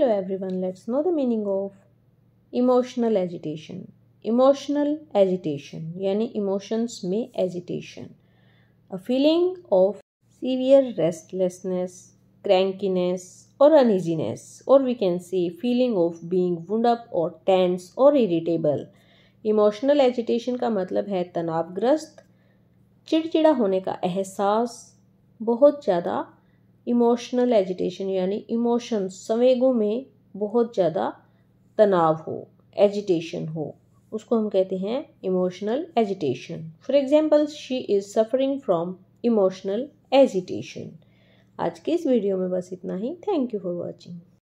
hello everyone let's know the meaning of emotional agitation emotional agitation यानी emotions में agitation a feeling of severe restlessness crankiness or uneasiness or we can say feeling of being wound up or tense or irritable emotional agitation का मतलब है तनावग्रस्त चिड़चिड़ा होने का एहसास बहुत ज़्यादा इमोशनल एजिटेशन यानी इमोशंस संवेगों में बहुत ज़्यादा तनाव हो एजिटेशन हो उसको हम कहते हैं emotional agitation for example she is suffering from emotional agitation आज के इस वीडियो में बस इतना ही थैंक यू फॉर वॉचिंग